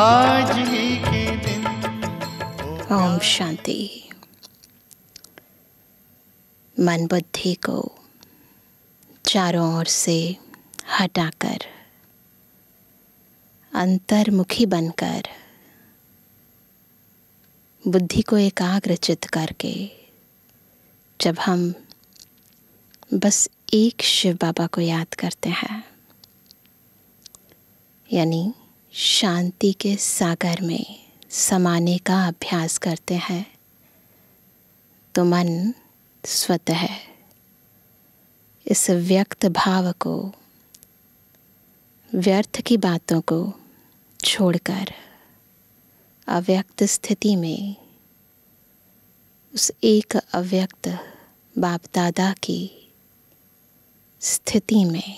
आज ही के दिन ओम शांति मन बुद्धि को चारों ओर से हटाकर अंतर्मुखी बनकर बुद्धि को एकाग्रचित करके जब हम बस एक शिव बाबा को याद करते हैं यानी शांति के सागर में समाने का अभ्यास करते हैं तो मन स्वतः इस व्यक्त भाव को व्यर्थ की बातों को छोड़कर अव्यक्त स्थिति में उस एक अव्यक्त बाप दादा की स्थिति में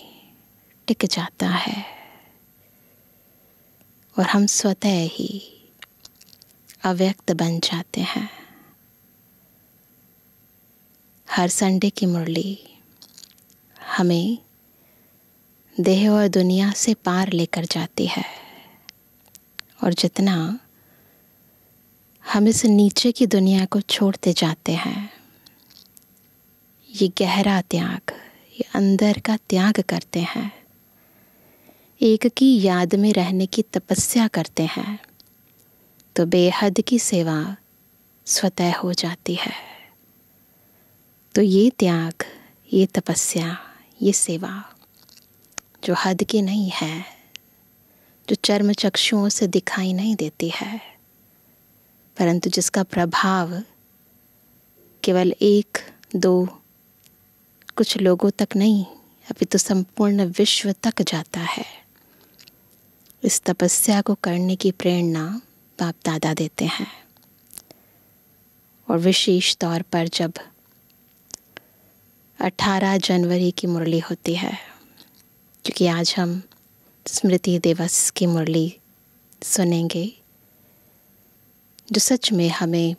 टिक जाता है और हम स्वतः ही अव्यक्त बन जाते हैं हर संडे की मुरली हमें देह और दुनिया से पार लेकर जाती है और जितना हम इस नीचे की दुनिया को छोड़ते जाते हैं ये गहरा त्याग ये अंदर का त्याग करते हैं एक की याद में रहने की तपस्या करते हैं तो बेहद की सेवा स्वतः हो जाती है तो ये त्याग ये तपस्या ये सेवा जो हद की नहीं है जो चर्म चक्षुओं से दिखाई नहीं देती है परंतु जिसका प्रभाव केवल एक दो कुछ लोगों तक नहीं अभी तो संपूर्ण विश्व तक जाता है इस तपस्या को करने की प्रेरणा बाप दादा देते हैं और विशेष तौर पर जब 18 जनवरी की मुरली होती है क्योंकि आज हम स्मृति दिवस की मुरली सुनेंगे जो सच में हमें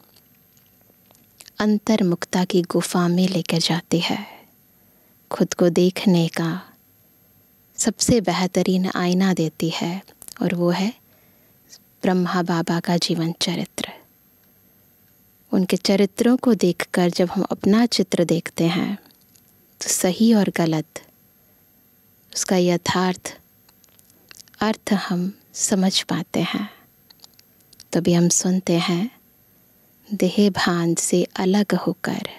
अंतर्मुक्ता की गुफा में लेकर जाती है खुद को देखने का सबसे बेहतरीन आईना देती है और वो है ब्रह्मा बाबा का जीवन चरित्र उनके चरित्रों को देखकर जब हम अपना चित्र देखते हैं तो सही और गलत उसका यथार्थ अर्थ हम समझ पाते हैं तभी हम सुनते हैं देह भान से अलग होकर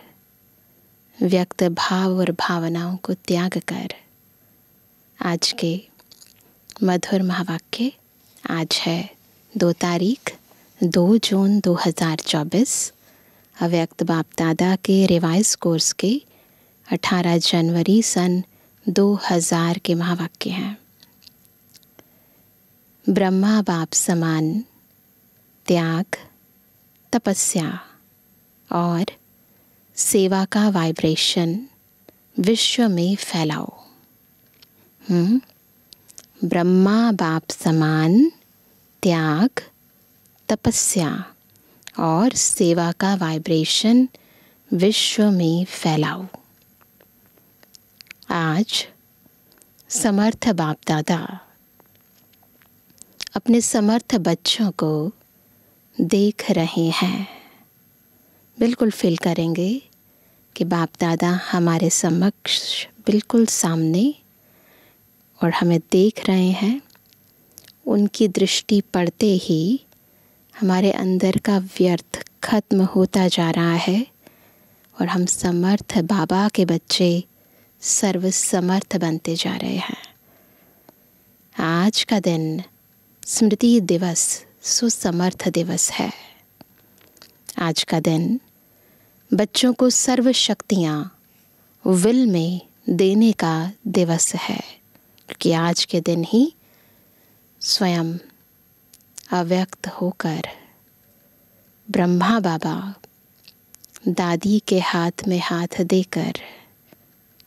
व्यक्त भाव और भावनाओं को त्याग कर आज के मधुर महावाक्य आज है दो तारीख दो जून 2024 अव्यक्त बाप दादा के रिवाइज कोर्स के 18 जनवरी सन 2000 के महावाक्य हैं ब्रह्मा बाप समान त्याग तपस्या और सेवा का वाइब्रेशन विश्व में फैलाओ हम्म ब्रह्मा बाप समान त्याग तपस्या और सेवा का वाइब्रेशन विश्व में फैलाओ आज समर्थ बाप दादा अपने समर्थ बच्चों को देख रहे हैं बिल्कुल फील करेंगे कि बाप दादा हमारे समक्ष बिल्कुल सामने और हमें देख रहे हैं उनकी दृष्टि पड़ते ही हमारे अंदर का व्यर्थ खत्म होता जा रहा है और हम समर्थ बाबा के बच्चे सर्व समर्थ बनते जा रहे हैं आज का दिन स्मृति दिवस सुसमर्थ दिवस है आज का दिन बच्चों को सर्व शक्तियाँ विल में देने का दिवस है कि आज के दिन ही स्वयं अव्यक्त होकर ब्रह्मा बाबा दादी के हाथ में हाथ देकर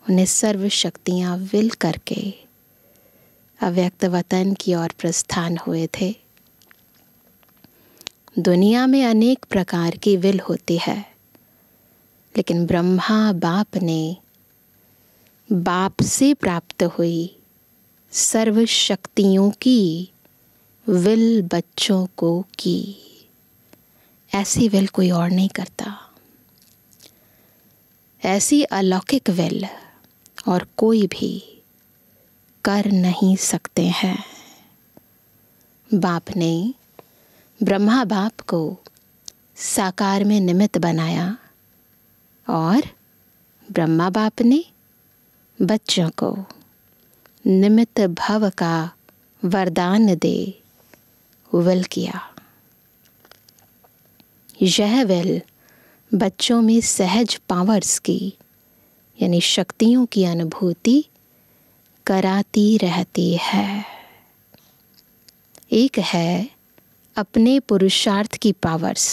उन्हें सर्व शक्तियाँ विल करके अव्यक्त वतन की ओर प्रस्थान हुए थे दुनिया में अनेक प्रकार की विल होती है लेकिन ब्रह्मा बाप ने बाप से प्राप्त हुई सर्व शक्तियों की विल बच्चों को की ऐसी विल कोई और नहीं करता ऐसी अलौकिक विल और कोई भी कर नहीं सकते हैं बाप ने ब्रह्मा बाप को साकार में निमित्त बनाया और ब्रह्मा बाप ने बच्चों को निमित्त भव का वरदान दे विल किया यह विल बच्चों में सहज पावर्स की यानी शक्तियों की अनुभूति कराती रहती है एक है अपने पुरुषार्थ की पावर्स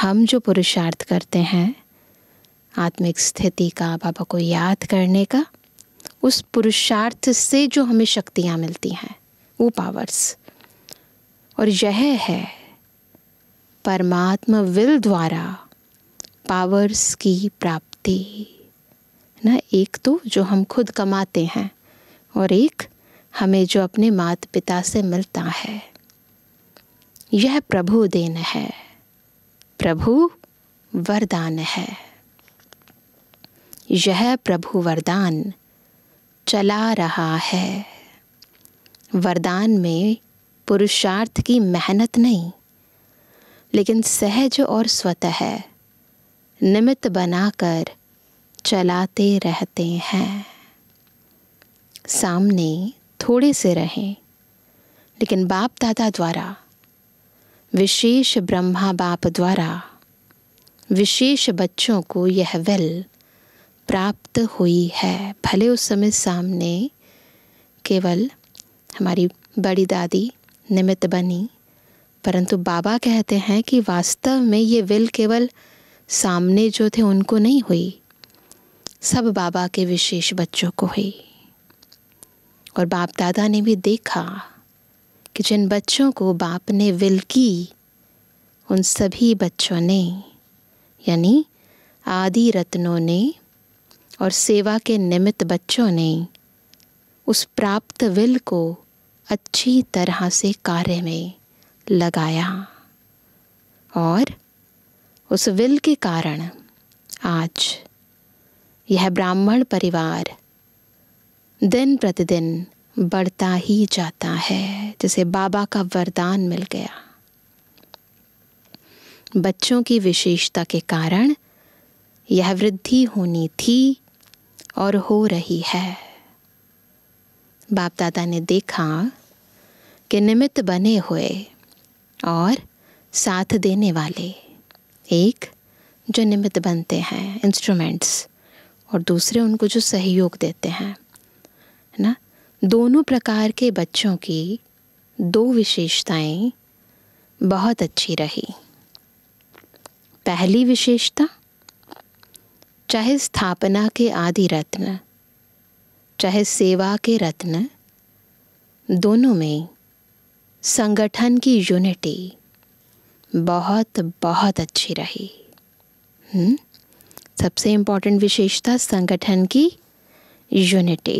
हम जो पुरुषार्थ करते हैं आत्मिक स्थिति का बाबा को याद करने का उस पुरुषार्थ से जो हमें शक्तियाँ मिलती हैं वो पावर्स और यह है परमात्मा विल द्वारा पावर्स की प्राप्ति ना एक तो जो हम खुद कमाते हैं और एक हमें जो अपने माता पिता से मिलता है यह प्रभु देन है प्रभु वरदान है यह प्रभु वरदान चला रहा है वरदान में पुरुषार्थ की मेहनत नहीं लेकिन सहज और स्वतः निमित्त बनाकर चलाते रहते हैं सामने थोड़े से रहें लेकिन बाप दादा द्वारा विशेष ब्रह्मा बाप द्वारा विशेष बच्चों को यह विल प्राप्त हुई है भले उस समय सामने केवल हमारी बड़ी दादी निमित्त बनी परंतु बाबा कहते हैं कि वास्तव में ये विल केवल सामने जो थे उनको नहीं हुई सब बाबा के विशेष बच्चों को हुई और बाप दादा ने भी देखा कि जिन बच्चों को बाप ने विल की उन सभी बच्चों ने यानी आदि रत्नों ने और सेवा के निमित्त बच्चों ने उस प्राप्त विल को अच्छी तरह से कार्य में लगाया और उस विल के कारण आज यह ब्राह्मण परिवार दिन प्रतिदिन बढ़ता ही जाता है जैसे बाबा का वरदान मिल गया बच्चों की विशेषता के कारण यह वृद्धि होनी थी और हो रही है बाप दादा ने देखा कि निमित्त बने हुए और साथ देने वाले एक जो निमित्त बनते हैं इंस्ट्रूमेंट्स और दूसरे उनको जो सहयोग देते हैं है ना दोनों प्रकार के बच्चों की दो विशेषताएं बहुत अच्छी रही पहली विशेषता चाहे स्थापना के आदि रत्न चाहे सेवा के रत्न दोनों में संगठन की यूनिटी बहुत बहुत अच्छी रही हुँ? हम्म? सबसे इम्पॉर्टेंट विशेषता संगठन की यूनिटी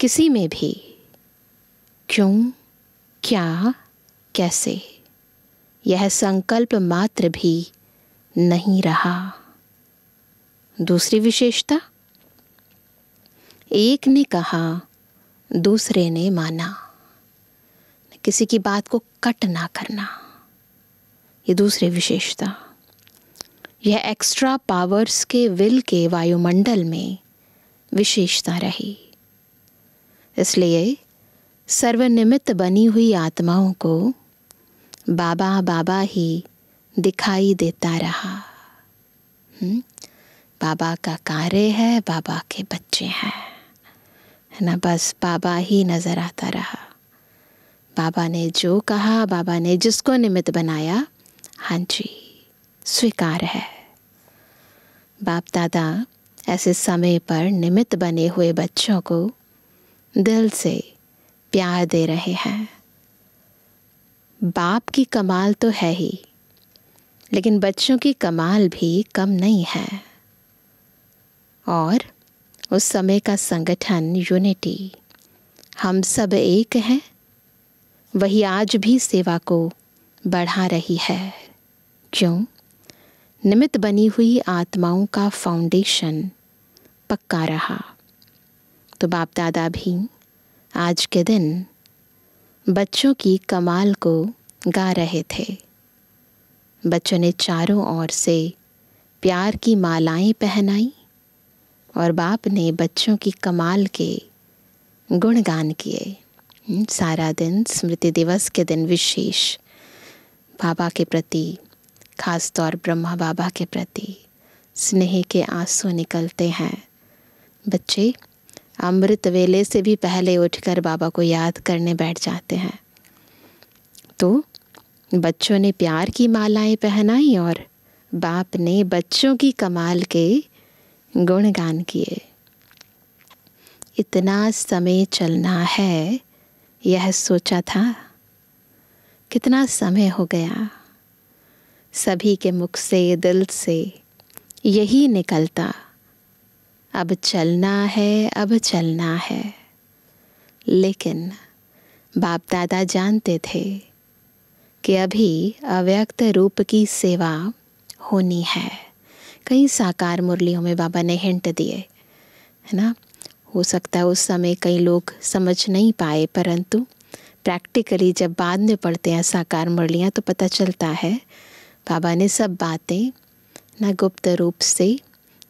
किसी में भी क्यों क्या कैसे यह संकल्प मात्र भी नहीं रहा दूसरी विशेषता एक ने कहा दूसरे ने माना किसी की बात को कट ना करना ये दूसरी विशेषता यह एक्स्ट्रा पावर्स के विल के वायुमंडल में विशेषता रही इसलिए सर्वनिमित्त बनी हुई आत्माओं को बाबा बाबा ही दिखाई देता रहा हुँ? हम्म? बाबा का कार्य है बाबा के बच्चे हैं है ना बस बाबा ही नज़र आता रहा बाबा ने जो कहा बाबा ने जिसको निमित्त बनाया हाँ जी स्वीकार है बाप दादा ऐसे समय पर निमित्त बने हुए बच्चों को दिल से प्यार दे रहे हैं बाप की कमाल तो है ही लेकिन बच्चों की कमाल भी कम नहीं है और उस समय का संगठन यूनिटी हम सब एक हैं वही आज भी सेवा को बढ़ा रही है क्यों निमित्त बनी हुई आत्माओं का फाउंडेशन पक्का रहा तो बाप दादा भी आज के दिन बच्चों की कमाल को गा रहे थे बच्चों ने चारों ओर से प्यार की मालाएं पहनाई और बाप ने बच्चों की कमाल के गुणगान किए सारा दिन स्मृति दिवस के दिन विशेष बाबा के प्रति खास तौर ब्रह्मा बाबा के प्रति स्नेह के आंसू निकलते हैं बच्चे अमृत वेले से भी पहले उठकर बाबा को याद करने बैठ जाते हैं तो बच्चों ने प्यार की मालाएं पहनाई और बाप ने बच्चों की कमाल के गुणगान किए इतना समय चलना है यह सोचा था कितना समय हो गया सभी के मुख से दिल से यही निकलता अब चलना है अब चलना है लेकिन बाप दादा जानते थे कि अभी अव्यक्त रूप की सेवा होनी है कई साकार मुरलियों में बाबा ने हिंट दिए है ना हो सकता है उस समय कई लोग समझ नहीं पाए परंतु प्रैक्टिकली जब बाद में पढ़ते हैं साकार मुरलियाँ तो पता चलता है बाबा ने सब बातें ना गुप्त रूप से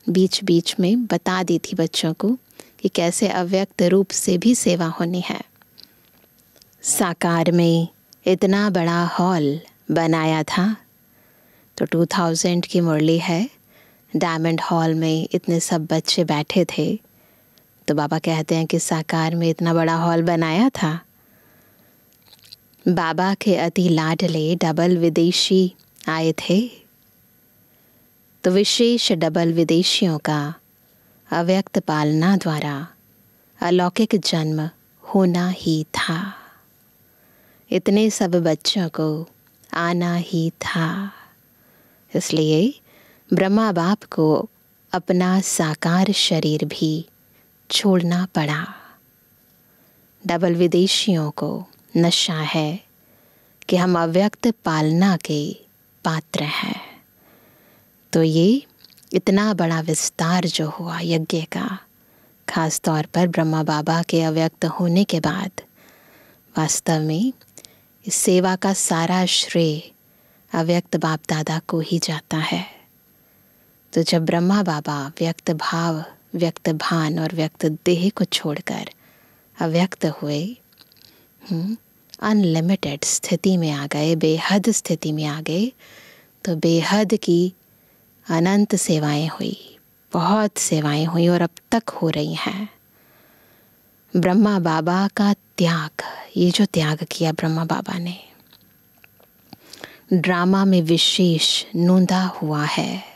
बीच बीच में बता दी थी बच्चों को कि कैसे अव्यक्त रूप से भी सेवा होनी है साकार में इतना बड़ा हॉल बनाया था तो 2000 की मुरली है डायमंड हॉल में इतने सब बच्चे बैठे थे तो बाबा कहते हैं कि साकार में इतना बड़ा हॉल बनाया था बाबा के अति लाडले डबल विदेशी आए थे तो विशेष डबल विदेशियों का अव्यक्त पालना द्वारा अलौकिक जन्म होना ही था इतने सब बच्चों को आना ही था इसलिए ब्रह्मा बाप को अपना साकार शरीर भी छोड़ना पड़ा डबल विदेशियों को नशा है कि हम अव्यक्त पालना के पात्र हैं तो ये इतना बड़ा विस्तार जो हुआ यज्ञ का खास तौर पर ब्रह्मा बाबा के अव्यक्त होने के बाद वास्तव में इस सेवा का सारा श्रेय अव्यक्त बाप दादा को ही जाता है तो जब ब्रह्मा बाबा व्यक्त भाव व्यक्त भान और व्यक्त देह को छोड़कर अव्यक्त हुए अनलिमिटेड हम्म, स्थिति में आ गए बेहद स्थिति में आ गए तो बेहद की अनंत सेवाएं हुई बहुत सेवाएं हुई और अब तक हो रही हैं ब्रह्मा बाबा का त्याग ये जो त्याग किया ब्रह्मा बाबा ने ड्रामा में विशेष नूंदा हुआ है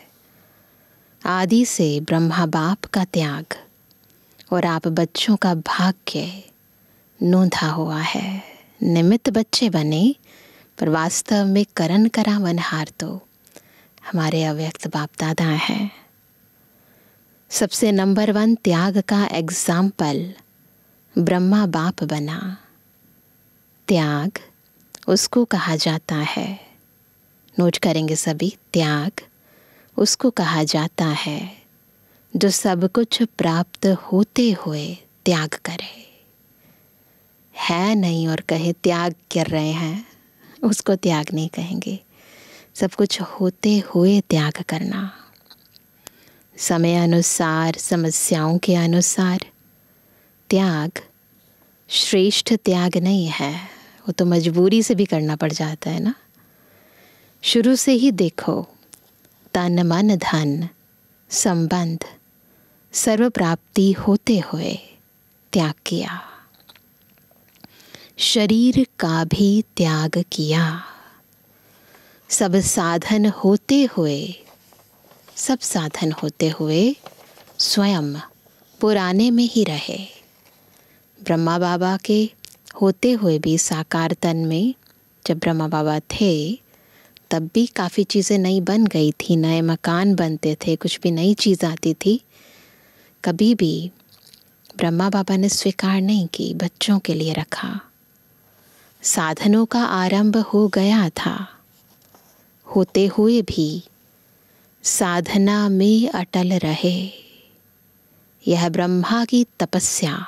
आदि से ब्रह्मा बाप का त्याग और आप बच्चों का भाग्य नोधा हुआ है निमित्त बच्चे बने पर वास्तव में करण करा वनहार तो हमारे अव्यक्त बाप दादा हैं सबसे नंबर वन त्याग का एग्जाम्पल ब्रह्मा बाप बना त्याग उसको कहा जाता है नोट करेंगे सभी त्याग उसको कहा जाता है जो सब कुछ प्राप्त होते हुए त्याग करे है नहीं और कहे त्याग कर रहे हैं उसको त्याग नहीं कहेंगे सब कुछ होते हुए त्याग करना समय अनुसार समस्याओं के अनुसार त्याग श्रेष्ठ त्याग नहीं है वो तो मजबूरी से भी करना पड़ जाता है ना शुरू से ही देखो न मन धन संबंध सर्व प्राप्ति होते हुए त्याग किया शरीर का भी त्याग किया सब साधन होते हुए सब साधन होते हुए स्वयं पुराने में ही रहे ब्रह्मा बाबा के होते हुए भी साकार तन में जब ब्रह्मा बाबा थे तब भी काफ़ी चीज़ें नई बन गई थी नए मकान बनते थे कुछ भी नई चीज़ आती थी कभी भी ब्रह्मा बाबा ने स्वीकार नहीं की बच्चों के लिए रखा साधनों का आरंभ हो गया था होते हुए भी साधना में अटल रहे यह ब्रह्मा की तपस्या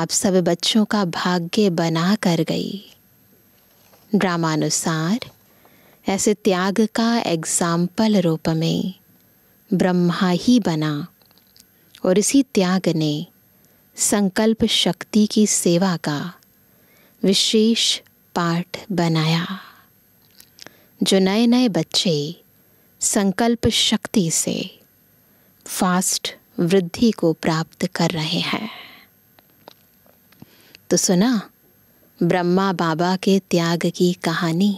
आप सब बच्चों का भाग्य बना कर गई ड्रामानुसार ऐसे त्याग का एग्जाम्पल रूप में ब्रह्मा ही बना और इसी त्याग ने संकल्प शक्ति की सेवा का विशेष पाठ बनाया जो नए नए बच्चे संकल्प शक्ति से फास्ट वृद्धि को प्राप्त कर रहे हैं तो सुना ब्रह्मा बाबा के त्याग की कहानी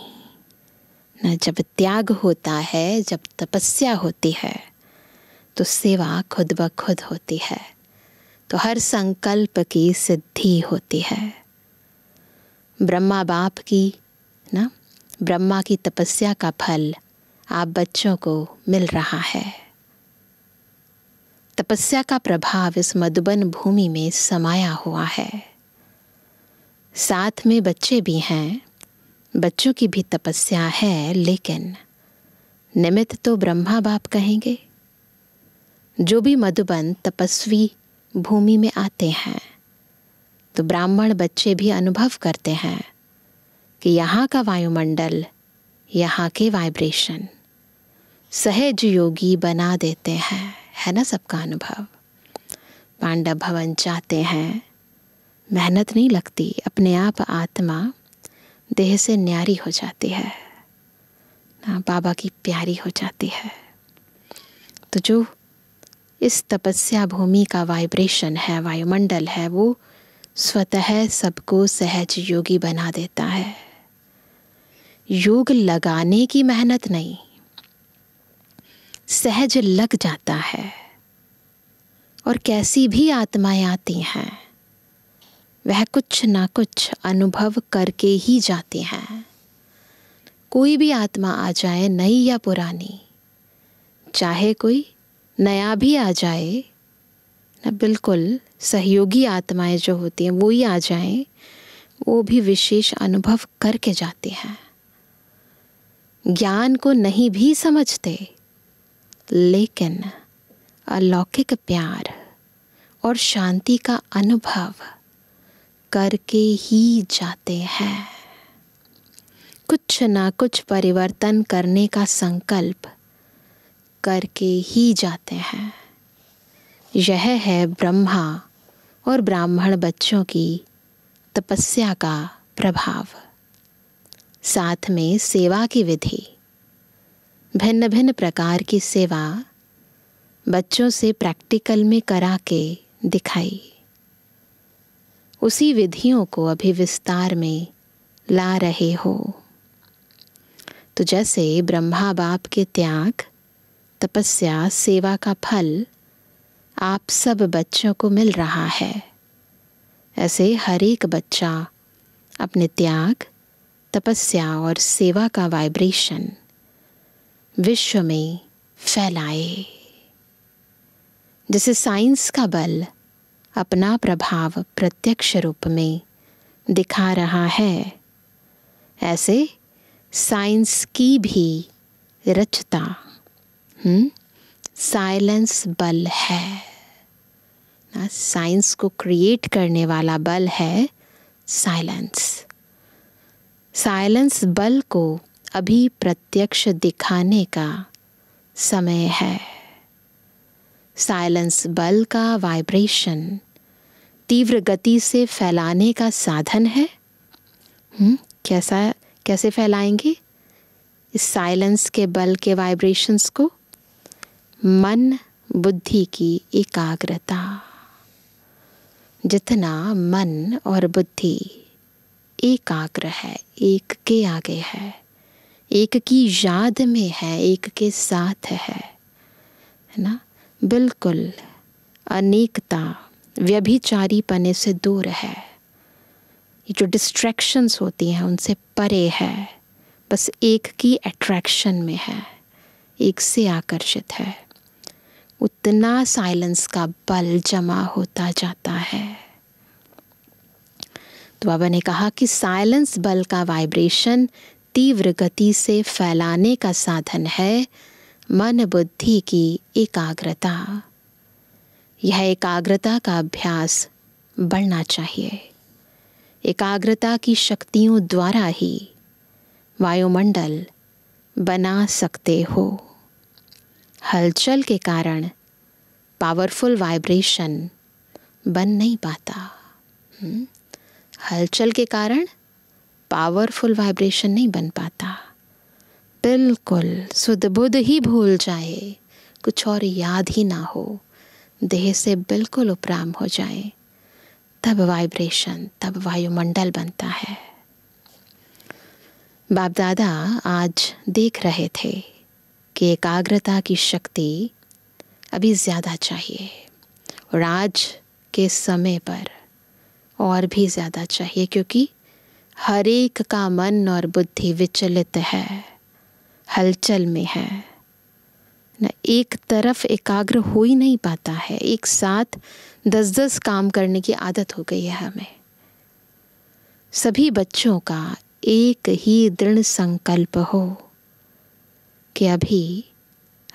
न जब त्याग होता है जब तपस्या होती है तो सेवा खुद ब खुद होती है तो हर संकल्प की सिद्धि होती है ब्रह्मा बाप की ना ब्रह्मा की तपस्या का फल आप बच्चों को मिल रहा है तपस्या का प्रभाव इस मधुबन भूमि में समाया हुआ है साथ में बच्चे भी हैं बच्चों की भी तपस्या है लेकिन निमित्त तो ब्रह्मा बाप कहेंगे जो भी मधुबन तपस्वी भूमि में आते हैं तो ब्राह्मण बच्चे भी अनुभव करते हैं कि यहाँ का वायुमंडल यहाँ के वाइब्रेशन सहज योगी बना देते हैं है ना सबका अनुभव पांडव भवन जाते हैं मेहनत नहीं लगती अपने आप आत्मा देह से न्यारी हो जाती है ना बाबा की प्यारी हो जाती है तो जो इस तपस्या भूमि का वाइब्रेशन है वायुमंडल है वो स्वतः सबको सहज योगी बना देता है योग लगाने की मेहनत नहीं सहज लग जाता है और कैसी भी आत्माएं आती हैं वह कुछ ना कुछ अनुभव करके ही जाते हैं कोई भी आत्मा आ जाए नई या पुरानी चाहे कोई नया भी आ जाए ना बिल्कुल सहयोगी आत्माएं जो होती हैं वो ही आ जाएं वो भी विशेष अनुभव करके जाते हैं ज्ञान को नहीं भी समझते लेकिन अलौकिक प्यार और शांति का अनुभव करके ही जाते हैं कुछ ना कुछ परिवर्तन करने का संकल्प करके ही जाते हैं यह है ब्रह्मा और ब्राह्मण बच्चों की तपस्या का प्रभाव साथ में सेवा की विधि भिन्न भिन्न प्रकार की सेवा बच्चों से प्रैक्टिकल में करा के दिखाई उसी विधियों को अभी विस्तार में ला रहे हो तो जैसे ब्रह्मा बाप के त्याग तपस्या सेवा का फल आप सब बच्चों को मिल रहा है ऐसे हर एक बच्चा अपने त्याग तपस्या और सेवा का वाइब्रेशन विश्व में फैलाए जैसे साइंस का बल अपना प्रभाव प्रत्यक्ष रूप में दिखा रहा है ऐसे साइंस की भी रचता हम्म, साइलेंस बल है ना साइंस को क्रिएट करने वाला बल है साइलेंस साइलेंस बल को अभी प्रत्यक्ष दिखाने का समय है साइलेंस बल का वाइब्रेशन तीव्र गति से फैलाने का साधन है हुँ? हम्म, कैसा कैसे फैलाएंगे इस साइलेंस के बल के वाइब्रेशंस को मन बुद्धि की एकाग्रता जितना मन और बुद्धि एकाग्र है एक के आगे है एक की याद में है एक के साथ है है ना बिल्कुल अनेकता व्यभिचारी पने से दूर है ये जो डिस्ट्रैक्शंस होती हैं उनसे परे है बस एक की अट्रैक्शन में है एक से आकर्षित है उतना साइलेंस का बल जमा होता जाता है तो बाबा ने कहा कि साइलेंस बल का वाइब्रेशन तीव्र गति से फैलाने का साधन है मन बुद्धि की एकाग्रता यह एकाग्रता का अभ्यास बढ़ना चाहिए एकाग्रता की शक्तियों द्वारा ही वायुमंडल बना सकते हो हलचल के कारण पावरफुल वाइब्रेशन बन नहीं पाता हम्म? हलचल के कारण पावरफुल वाइब्रेशन नहीं बन पाता बिल्कुल सुध ही भूल जाए कुछ और याद ही ना हो देह से बिल्कुल उपराम हो जाए तब वाइब्रेशन तब वायुमंडल बनता है बाप दादा आज देख रहे थे कि एकाग्रता की शक्ति अभी ज़्यादा चाहिए और आज के समय पर और भी ज़्यादा चाहिए क्योंकि हर एक का मन और बुद्धि विचलित है हलचल में है ना एक तरफ एकाग्र हो ही नहीं पाता है एक साथ दस दस काम करने की आदत हो गई है हमें सभी बच्चों का एक ही दृढ़ संकल्प हो कि अभी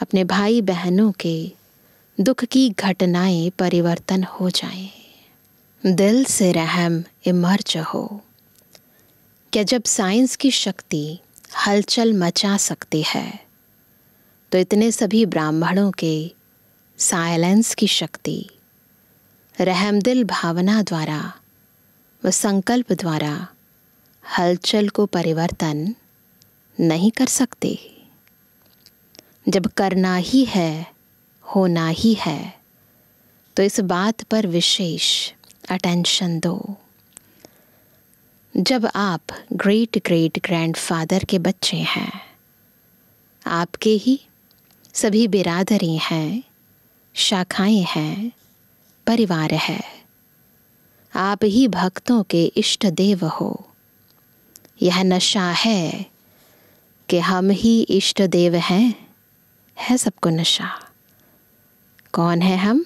अपने भाई बहनों के दुख की घटनाएं परिवर्तन हो जाएं, दिल से रहम इमर्ज हो क्या जब साइंस की शक्ति हलचल मचा सकती है तो इतने सभी ब्राह्मणों के साइलेंस की शक्ति रहमदिल भावना द्वारा व संकल्प द्वारा हलचल को परिवर्तन नहीं कर सकते जब करना ही है होना ही है तो इस बात पर विशेष अटेंशन दो जब आप ग्रेट ग्रेट ग्रैंडफादर के बच्चे हैं आपके ही सभी बिरादरी हैं शाखाएं हैं परिवार है आप ही भक्तों के इष्ट देव हो यह नशा है कि हम ही इष्ट देव हैं है सबको नशा कौन है हम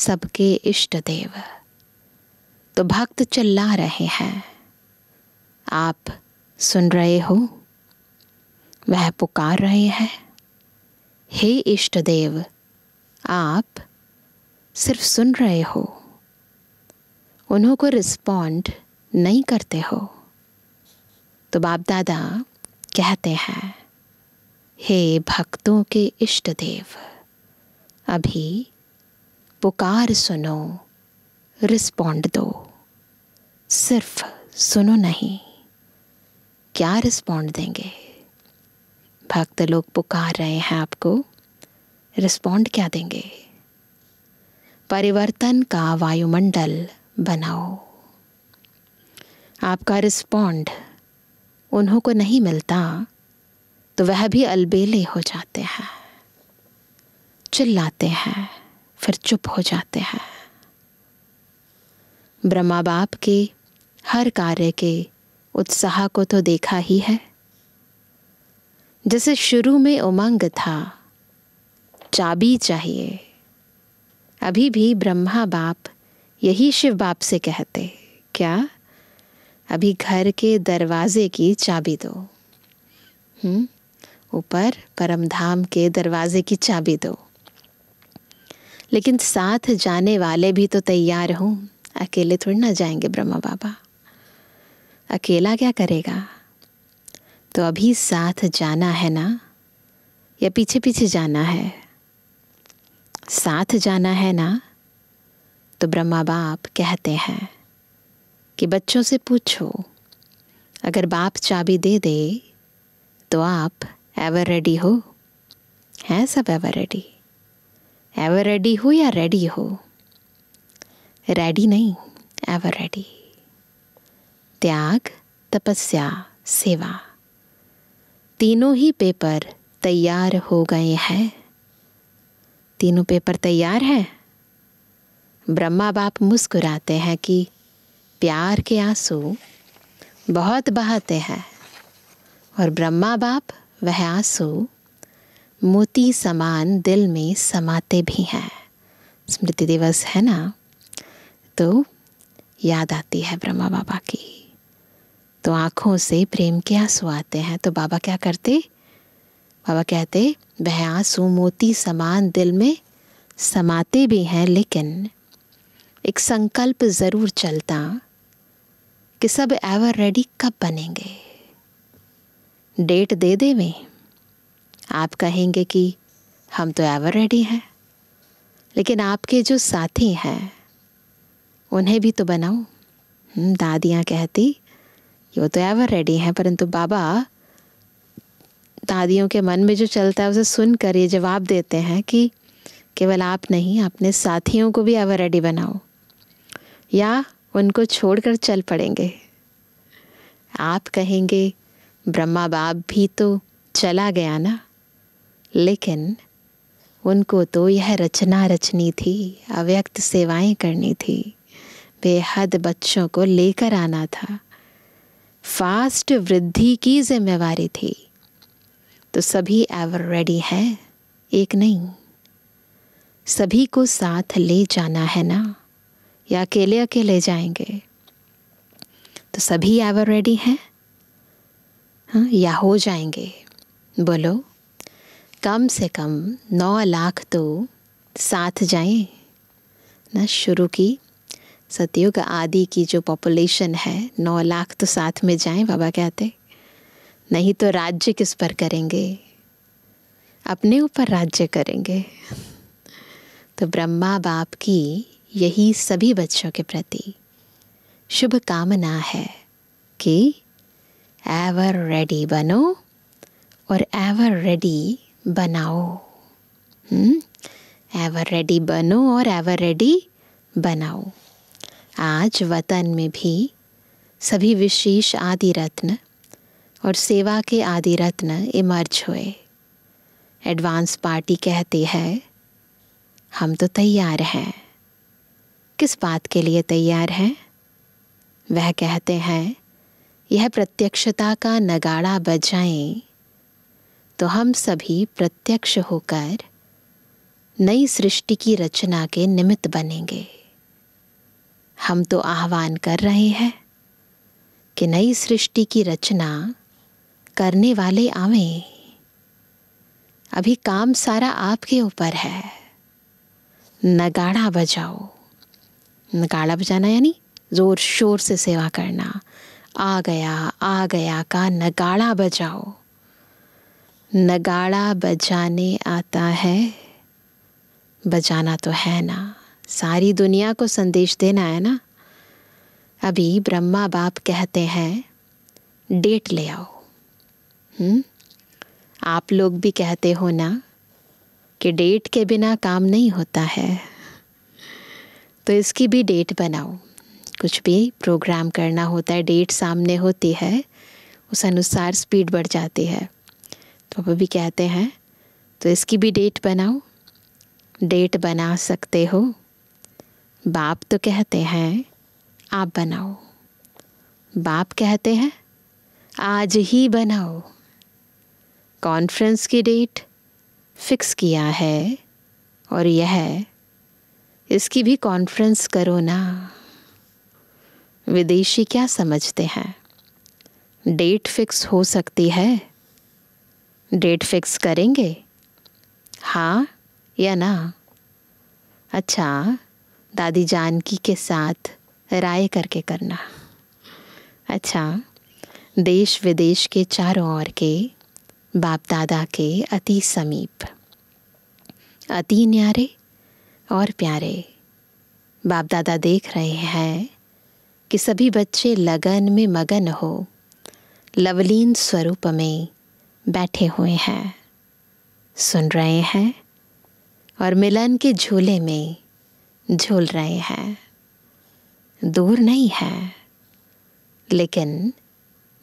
सबके इष्ट देव तो भक्त चिल्ला रहे हैं आप सुन रहे हो वह पुकार रहे हैं हे इष्ट देव आप सिर्फ सुन रहे हो उन्हों को रिस्पॉन्ड नहीं करते हो तो बाप दादा कहते हैं हे भक्तों के इष्ट देव अभी पुकार सुनो रिस्पॉन्ड दो सिर्फ सुनो नहीं क्या रिस्पॉन्ड देंगे भक्त लोग पुकार रहे हैं आपको रिस्पॉन्ड क्या देंगे परिवर्तन का वायुमंडल बनाओ आपका रिस्पॉन्ड उन्हों को नहीं मिलता तो वह भी अलबेले हो जाते हैं चिल्लाते हैं फिर चुप हो जाते हैं ब्रह्मा बाप के हर कार्य के उत्साह को तो देखा ही है जैसे शुरू में उमंग था चाबी चाहिए अभी भी ब्रह्मा बाप यही शिव बाप से कहते क्या अभी घर के दरवाजे की चाबी दो हम्म? ऊपर परम धाम के दरवाजे की चाबी दो लेकिन साथ जाने वाले भी तो तैयार हूं अकेले थोड़ी ना जाएंगे ब्रह्मा बाबा अकेला क्या करेगा तो अभी साथ जाना है ना या पीछे पीछे जाना है साथ जाना है ना तो ब्रह्मा बाप कहते हैं कि बच्चों से पूछो अगर बाप चाबी दे दे तो आप एवर रेडी हो हैं सब एवर रेडी एवर रेडी हो या रेडी हो रेडी नहीं एवर रेडी त्याग तपस्या सेवा तीनों ही पेपर तैयार हो गए हैं तीनों पेपर तैयार हैं ब्रह्मा बाप मुस्कुराते हैं कि प्यार के आंसू बहुत बहाते हैं और ब्रह्मा बाप वह आंसू मोती समान दिल में समाते भी हैं स्मृति दिवस है ना तो याद आती है ब्रह्मा बाबा की तो आँखों से प्रेम के आंसू आते हैं तो बाबा क्या करते बाबा कहते वह आंसू मोती समान दिल में समाते भी हैं लेकिन एक संकल्प ज़रूर चलता कि सब एवर रेडी कब बनेंगे डेट दे देवें आप कहेंगे कि हम तो एवर रेडी हैं लेकिन आपके जो साथी हैं उन्हें भी तो बनाऊँ हम्म, दादियाँ कहती वो तो एवर रेडी हैं परंतु बाबा दादियों के मन में जो चलता है उसे सुन कर ये जवाब देते हैं कि केवल आप नहीं अपने साथियों को भी एवर रेडी बनाओ या उनको छोड़कर चल पड़ेंगे आप कहेंगे ब्रह्मा बाप भी तो चला गया ना लेकिन उनको तो यह रचना रचनी थी अव्यक्त सेवाएं करनी थी बेहद बच्चों को लेकर आना था फास्ट वृद्धि की जिम्मेवारी थी तो सभी एवर रेडी हैं एक नहीं सभी को साथ ले जाना है ना या अकेले अकेले जाएंगे तो सभी एवर रेडी हैं हाँ या हो जाएंगे बोलो कम से कम नौ लाख तो साथ जाएं ना शुरू की सतयुग आदि की जो पॉपुलेशन है नौ लाख तो साथ में जाएं बाबा कहते नहीं तो राज्य किस पर करेंगे अपने ऊपर राज्य करेंगे तो ब्रह्मा बाप की यही सभी बच्चों के प्रति शुभ कामना है कि एवर रेडी बनो और एवर रेडी बनाओ एवर हम्म? रेडी बनो और एवर रेडी बनाओ आज वतन में भी सभी विशेष आदि रत्न और सेवा के आदि रत्न इमर्ज हुए एडवांस पार्टी कहती है हम तो तैयार हैं किस बात के लिए तैयार हैं वह कहते हैं यह प्रत्यक्षता का नगाड़ा बजाएं तो हम सभी प्रत्यक्ष होकर नई सृष्टि की रचना के निमित्त बनेंगे हम तो आह्वान कर रहे हैं कि नई सृष्टि की रचना करने वाले आवे अभी काम सारा आपके ऊपर है नगाड़ा बजाओ नगाड़ा बजाना यानी ज़ोर शोर से सेवा करना आ गया आ गया का नगाड़ा बजाओ नगाड़ा बजाने आता है बजाना तो है ना सारी दुनिया को संदेश देना है ना अभी ब्रह्मा बाप कहते हैं डेट ले आओ हुँ? हम्म? आप लोग भी कहते हो ना कि डेट के बिना काम नहीं होता है तो इसकी भी डेट बनाओ कुछ भी प्रोग्राम करना होता है डेट सामने होती है उस अनुसार स्पीड बढ़ जाती है तो अब भी कहते हैं तो इसकी भी डेट बनाओ डेट बना सकते हो बाप तो कहते हैं आप बनाओ बाप कहते हैं आज ही बनाओ कॉन्फ्रेंस की डेट फिक्स किया है और यह इसकी भी कॉन्फ्रेंस करो ना विदेशी क्या समझते हैं डेट फिक्स हो सकती है डेट फिक्स करेंगे हाँ या ना अच्छा दादी जानकी के साथ राय करके करना अच्छा देश विदेश के चारों ओर के बाप दादा के अति समीप अति न्यारे और प्यारे बाप दादा देख रहे हैं कि सभी बच्चे लगन में मगन हो लवलीन स्वरूप में बैठे हुए हैं सुन रहे हैं और मिलन के झूले में झूल रहे हैं दूर नहीं है लेकिन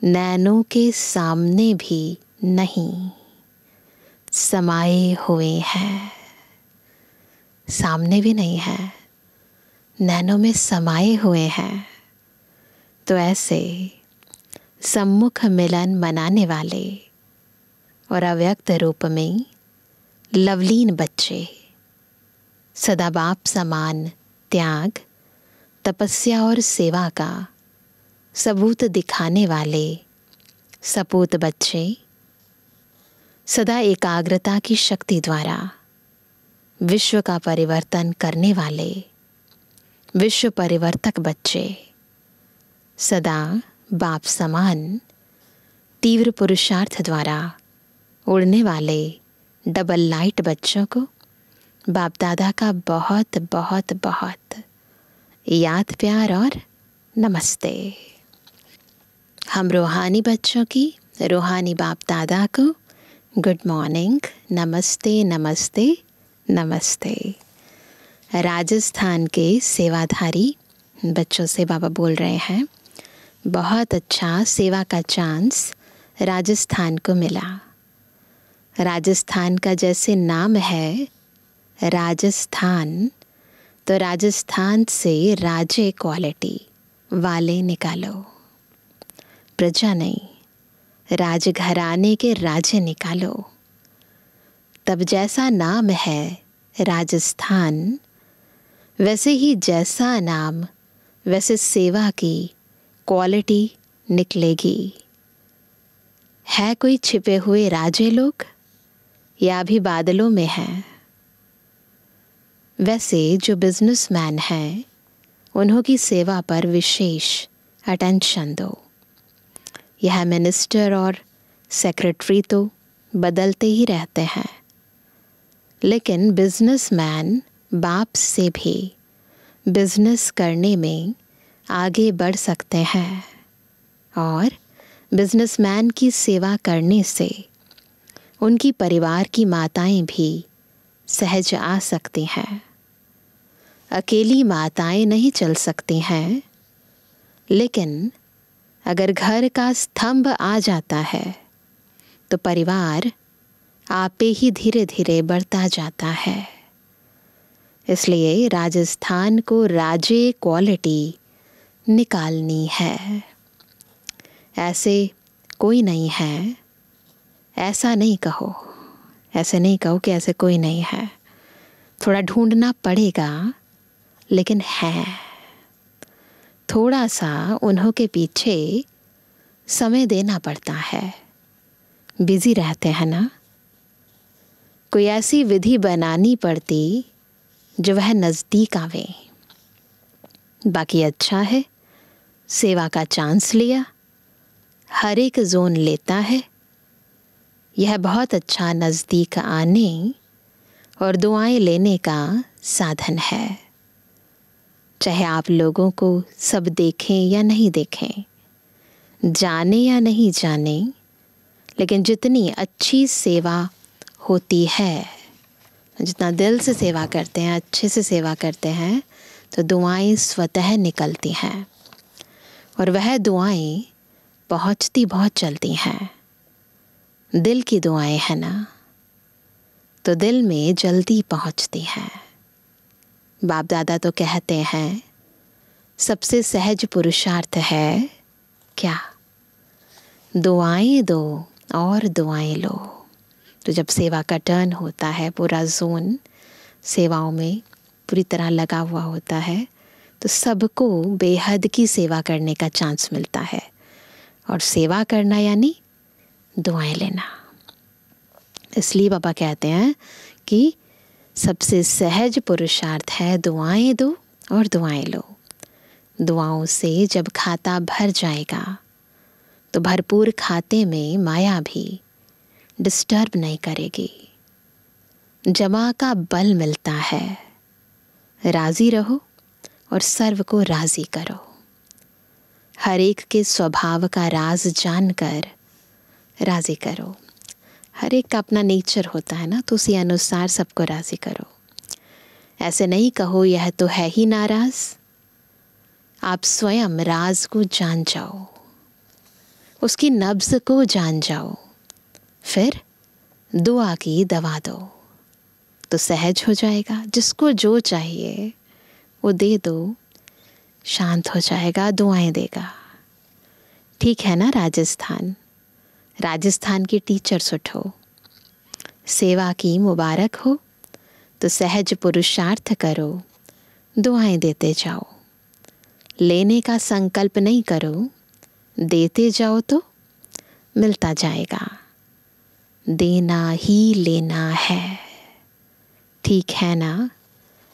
नैनों के सामने भी नहीं समाये हुए हैं सामने भी नहीं है नैनों में समाये हुए हैं तो ऐसे सम्मुख मिलन मनाने वाले और अव्यक्त रूप में लवलीन बच्चे सदाबाप समान त्याग तपस्या और सेवा का सबूत दिखाने वाले सपूत बच्चे सदा एकाग्रता की शक्ति द्वारा विश्व का परिवर्तन करने वाले विश्व परिवर्तक बच्चे सदा बाप समान तीव्र पुरुषार्थ द्वारा उड़ने वाले डबल लाइट बच्चों को बाप दादा का बहुत बहुत बहुत याद प्यार और नमस्ते हम रूहानी बच्चों की रूहानी बाप दादा को गुड मॉर्निंग नमस्ते नमस्ते नमस्ते राजस्थान के सेवाधारी बच्चों से बाबा बोल रहे हैं बहुत अच्छा सेवा का चांस राजस्थान को मिला राजस्थान का जैसे नाम है राजस्थान तो राजस्थान से राजे क्वालिटी वाले निकालो प्रजा नहीं राजघराने के राजे निकालो तब जैसा नाम है राजस्थान वैसे ही जैसा नाम वैसे सेवा की क्वालिटी निकलेगी है कोई छिपे हुए राजे लोग या अभी बादलों में हैं वैसे जो बिजनेसमैन हैं उन्हों की सेवा पर विशेष अटेंशन दो यह मिनिस्टर और सेक्रेटरी तो बदलते ही रहते हैं लेकिन बिजनेसमैन बाप से भी बिजनेस करने में आगे बढ़ सकते हैं और बिजनेसमैन की सेवा करने से उनकी परिवार की माताएं भी सहज आ सकती हैं अकेली माताएं नहीं चल सकती हैं लेकिन अगर घर का स्तंभ आ जाता है तो परिवार आपे ही धीरे धीरे बढ़ता जाता है इसलिए राजस्थान को राजे क्वालिटी निकालनी है ऐसे कोई नहीं है ऐसा नहीं कहो ऐसे नहीं कहो कि ऐसे कोई नहीं है थोड़ा ढूंढना पड़ेगा लेकिन है थोड़ा सा उन्हों के पीछे समय देना पड़ता है बिज़ी रहते हैं ना कोई ऐसी विधि बनानी पड़ती जो वह नज़दीक आवे बाकी अच्छा है सेवा का चांस लिया हर एक जोन लेता है यह बहुत अच्छा नज़दीक आने और दुआएं लेने का साधन है चाहे आप लोगों को सब देखें या नहीं देखें जाने या नहीं जाने लेकिन जितनी अच्छी सेवा होती है जितना दिल से सेवा करते हैं अच्छे से सेवा करते हैं तो दुआएं स्वतः निकलती हैं और वह दुआएं पहुंचती बहुत चलती हैं दिल की दुआएं हैं ना तो दिल में जल्दी पहुंचती हैं बाप दादा तो कहते हैं सबसे सहज पुरुषार्थ है क्या दुआएं दो और दुआएं लो तो जब सेवा का टर्न होता है पूरा जोन सेवाओं में पूरी तरह लगा हुआ होता है तो सबको बेहद की सेवा करने का चांस मिलता है और सेवा करना यानी दुआएं लेना इसलिए बाबा कहते हैं कि सबसे सहज पुरुषार्थ है दुआएं दो और दुआएं लो दुआओं से जब खाता भर जाएगा तो भरपूर खाते में माया भी डिस्टर्ब नहीं करेगी जमा का बल मिलता है राज़ी रहो और सर्व को राज़ी करो हर एक के स्वभाव का राज जानकर राज़ी करो हर एक का अपना नेचर होता है ना तो उसी अनुसार सबको राज़ी करो ऐसे नहीं कहो यह तो है ही नाराज़ आप स्वयं राज को जान जाओ उसकी नब्ज को जान जाओ फिर दुआ की दवा दो तो सहज हो जाएगा जिसको जो चाहिए वो दे दो शांत हो जाएगा दुआएं देगा ठीक है ना राजस्थान राजस्थान के टीचर सुठो सेवा की मुबारक हो तो सहज पुरुषार्थ करो दुआएं देते जाओ लेने का संकल्प नहीं करो देते जाओ तो मिलता जाएगा देना ही लेना है ठीक है ना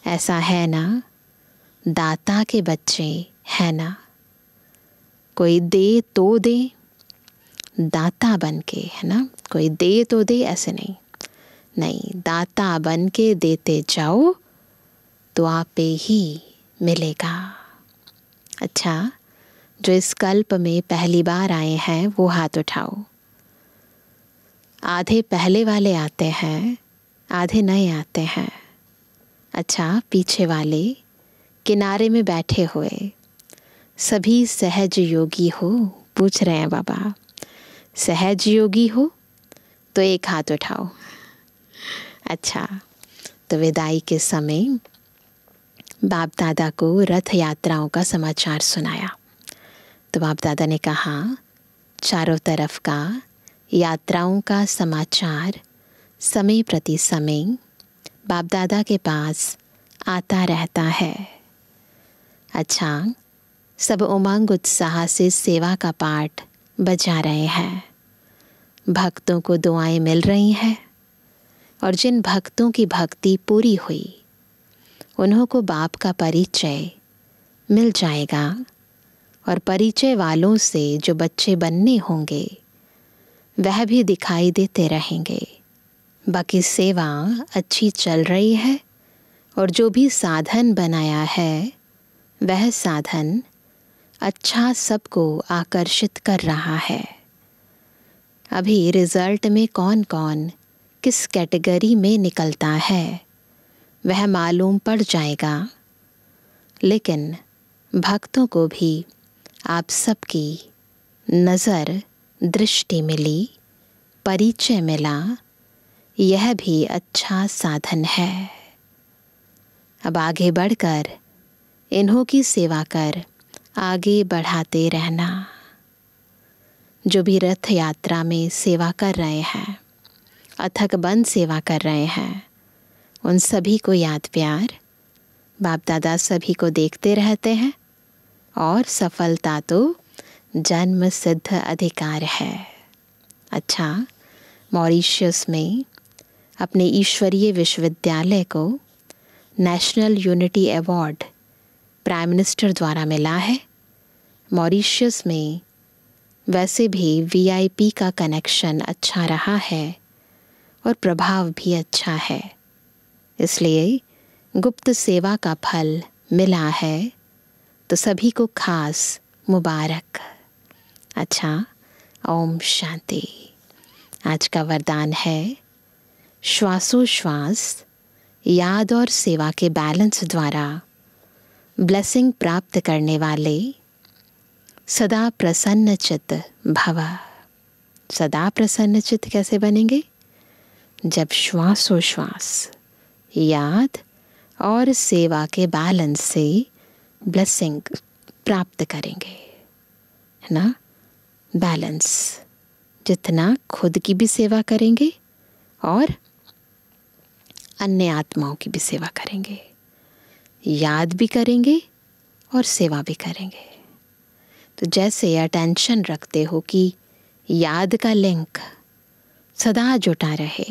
ऐसा है ना दाता के बच्चे है ना कोई दे तो दे दाता बन के है ना कोई दे तो दे ऐसे नहीं नहीं दाता बन के देते जाओ तो आपे ही मिलेगा अच्छा जो इस कल्प में पहली बार आए हैं वो हाथ उठाओ आधे पहले वाले आते हैं आधे नए आते हैं अच्छा पीछे वाले किनारे में बैठे हुए सभी सहज योगी हो पूछ रहे हैं बाबा सहज योगी हो तो एक हाथ उठाओ अच्छा तो विदाई के समय बाप दादा को रथ यात्राओं का समाचार सुनाया तो बाप दादा ने कहा चारों तरफ का यात्राओं का समाचार समय प्रति समय बाप दादा के पास आता रहता है अच्छा सब उमंग उत्साह से सेवा का पाठ बजा रहे हैं भक्तों को दुआएं मिल रही हैं और जिन भक्तों की भक्ति पूरी हुई उन्हों को बाप का परिचय मिल जाएगा और परिचय वालों से जो बच्चे बनने होंगे वह भी दिखाई देते रहेंगे बाकी सेवा अच्छी चल रही है और जो भी साधन बनाया है वह साधन अच्छा सबको आकर्षित कर रहा है अभी रिजल्ट में कौन कौन किस कैटेगरी में निकलता है वह मालूम पड़ जाएगा लेकिन भक्तों को भी आप सबकी नज़र दृष्टि मिली परिचय मिला यह भी अच्छा साधन है अब आगे बढ़कर इन्हों की सेवा कर आगे बढ़ाते रहना जो भी रथ यात्रा में सेवा कर रहे हैं अथक बंद सेवा कर रहे हैं उन सभी को याद प्यार बाप दादा सभी को देखते रहते हैं और सफलता तो जन्म सिद्ध अधिकार है अच्छा मॉरिशियस में अपने ईश्वरीय विश्वविद्यालय को national unity award prime minister द्वारा मिला है मॉरिशियस में वैसे भी वीआईपी का कनेक्शन अच्छा रहा है और प्रभाव भी अच्छा है इसलिए गुप्त सेवा का फल मिला है तो सभी को खास मुबारक अच्छा ओम शांति आज का वरदान है श्वासोश्वास याद और सेवा के बैलेंस द्वारा ब्लेसिंग प्राप्त करने वाले सदा प्रसन्नचित भवा सदा प्रसन्नचित कैसे बनेंगे जब श्वासोश्वास याद और सेवा के बैलेंस से ब्लेसिंग प्राप्त करेंगे है ना बैलेंस जितना खुद की भी सेवा करेंगे और अन्य आत्माओं की भी सेवा करेंगे याद भी करेंगे और सेवा भी करेंगे तो जैसे अटेंशन रखते हो कि याद का लिंक सदा जुटा रहे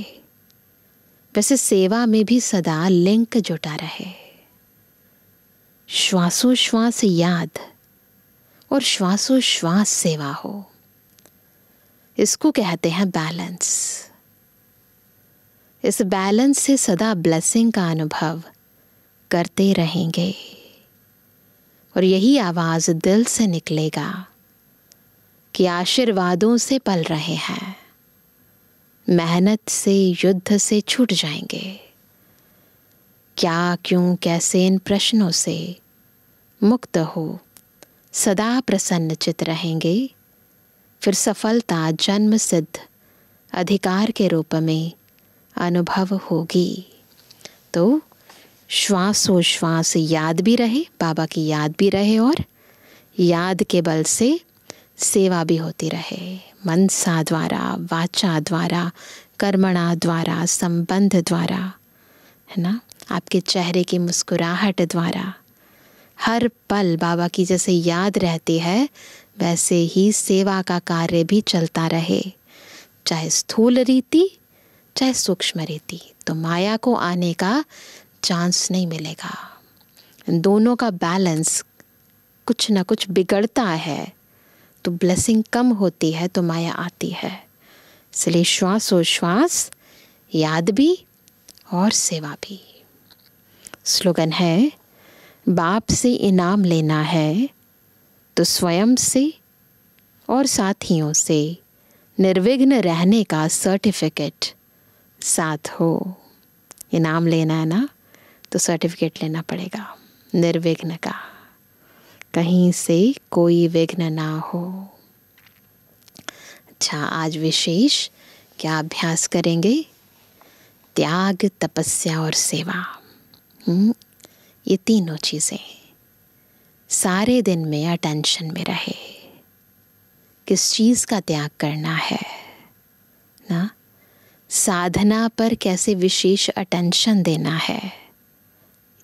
वैसे सेवा में भी सदा लिंक जुटा रहे श्वासोश्वास याद और श्वासोश्वास सेवा हो इसको कहते हैं बैलेंस इस बैलेंस से सदा ब्लेसिंग का अनुभव करते रहेंगे और यही आवाज़ दिल से निकलेगा कि आशीर्वादों से पल रहे हैं मेहनत से युद्ध से छूट जाएंगे क्या क्यों कैसे इन प्रश्नों से मुक्त हो सदा प्रसन्नचित रहेंगे फिर सफलता जन्म सिद्ध अधिकार के रूप में अनुभव होगी तो श्वासोश्वास याद भी रहे बाबा की याद भी रहे और याद के बल से सेवा भी होती रहे मनसा द्वारा वाचा द्वारा कर्मणा द्वारा संबंध द्वारा है ना आपके चेहरे की मुस्कुराहट द्वारा हर पल बाबा की जैसे याद रहती है वैसे ही सेवा का कार्य भी चलता रहे चाहे स्थूल रीति चाहे सूक्ष्म रीति तो माया को आने का चांस नहीं मिलेगा दोनों का बैलेंस कुछ ना कुछ बिगड़ता है तो ब्लेसिंग कम होती है तो माया आती है इसलिए श्वासोश्वास याद भी और सेवा भी स्लोगन है बाप से इनाम लेना है तो स्वयं से और साथियों से निर्विघ्न रहने का सर्टिफिकेट साथ हो इनाम लेना है ना तो सर्टिफिकेट लेना पड़ेगा निर्विघ्न का कहीं से कोई विघ्न ना हो अच्छा आज विशेष क्या अभ्यास करेंगे त्याग तपस्या और सेवा हुँ? हम्म, ये तीनों चीज़ें सारे दिन में अटेंशन में रहे किस चीज़ का त्याग करना है ना साधना पर कैसे विशेष अटेंशन देना है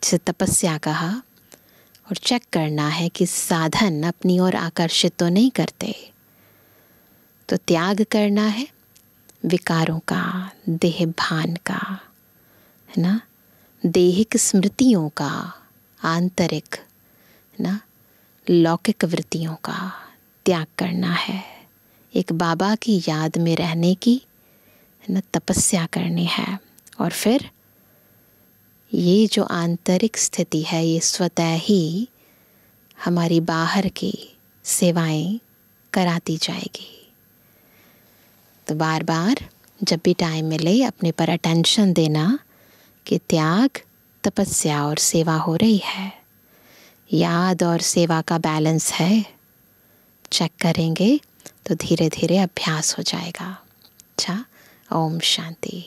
तपस्या कहा और चेक करना है कि साधन अपनी ओर आकर्षित तो नहीं करते तो त्याग करना है विकारों का देह भान का है ना देहिक स्मृतियों का आंतरिक है ना लौकिक वृत्तियों का त्याग करना है एक बाबा की याद में रहने की है ना तपस्या करनी है और फिर ये जो आंतरिक स्थिति है ये स्वतः ही हमारी बाहर की सेवाएं कराती जाएगी तो बार बार जब भी टाइम मिले अपने पर अटेंशन देना कि त्याग तपस्या और सेवा हो रही है याद और सेवा का बैलेंस है चेक करेंगे तो धीरे धीरे अभ्यास हो जाएगा अच्छा ओम शांति